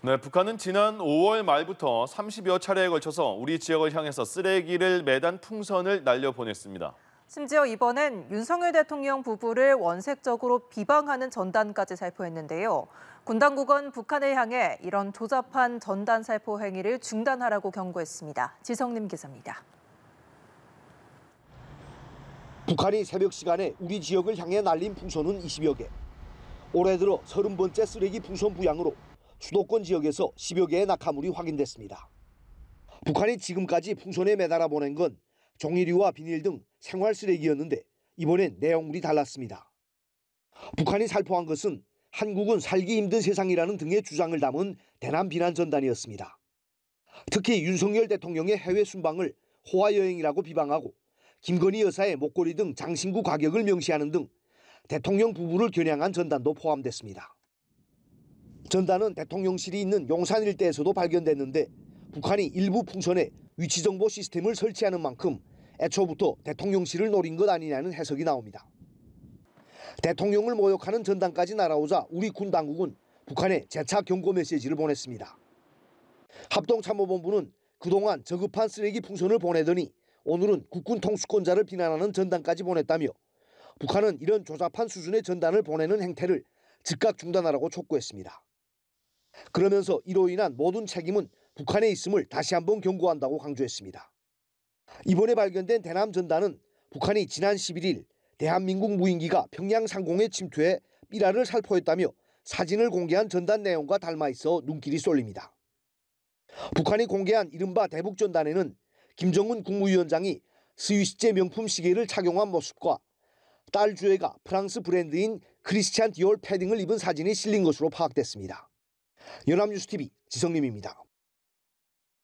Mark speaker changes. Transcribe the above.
Speaker 1: 네, 북한은 지난 5월 말부터 30여 차례에 걸쳐서 우리 지역을 향해서 쓰레기를 매단 풍선을 날려보냈습니다.
Speaker 2: 심지어 이번엔 윤석열 대통령 부부를 원색적으로 비방하는 전단까지 살포했는데요. 군 당국은 북한을 향해 이런 조잡한 전단 살포 행위를 중단하라고 경고했습니다. 지성님 기자입니다.
Speaker 1: 북한이 새벽 시간에 우리 지역을 향해 날린 풍선은 20여 개. 올해 들어 30번째 쓰레기 풍선 부양으로 수도권 지역에서 10여 개의 낙하물이 확인됐습니다. 북한이 지금까지 풍선에 매달아 보낸 건 종이류와 비닐 등 생활 쓰레기였는데 이번엔 내용물이 달랐습니다. 북한이 살포한 것은 한국은 살기 힘든 세상이라는 등의 주장을 담은 대남 비난 전단이었습니다. 특히 윤석열 대통령의 해외 순방을 호화 여행이라고 비방하고 김건희 여사의 목걸이 등 장신구 가격을 명시하는 등 대통령 부부를 겨냥한 전단도 포함됐습니다. 전단은 대통령실이 있는 용산 일대에서도 발견됐는데 북한이 일부 풍선에 위치정보 시스템을 설치하는 만큼 애초부터 대통령실을 노린 것 아니냐는 해석이 나옵니다. 대통령을 모욕하는 전단까지 날아오자 우리 군 당국은 북한에 재차 경고 메시지를 보냈습니다. 합동참모본부는 그동안 저급한 쓰레기 풍선을 보내더니 오늘은 국군 통수권자를 비난하는 전단까지 보냈다며 북한은 이런 조잡한 수준의 전단을 보내는 행태를 즉각 중단하라고 촉구했습니다. 그러면서 이로 인한 모든 책임은 북한에 있음을 다시 한 번 경고한다고 강조했습니다. 이번에 발견된 대남 전단은 북한이 지난 11일 대한민국 무인기가 평양 상공에 침투해 삐라를 살포했다며 사진을 공개한 전단 내용과 닮아 있어 눈길이 쏠립니다. 북한이 공개한 이른바 대북 전단에는 김정은 국무위원장이 스위스제 명품 시계를 착용한 모습과 딸 주애가 프랑스 브랜드인 크리스찬 디올 패딩을 입은 사진이 실린 것으로 파악됐습니다. 연합뉴스TV 지성림입니다.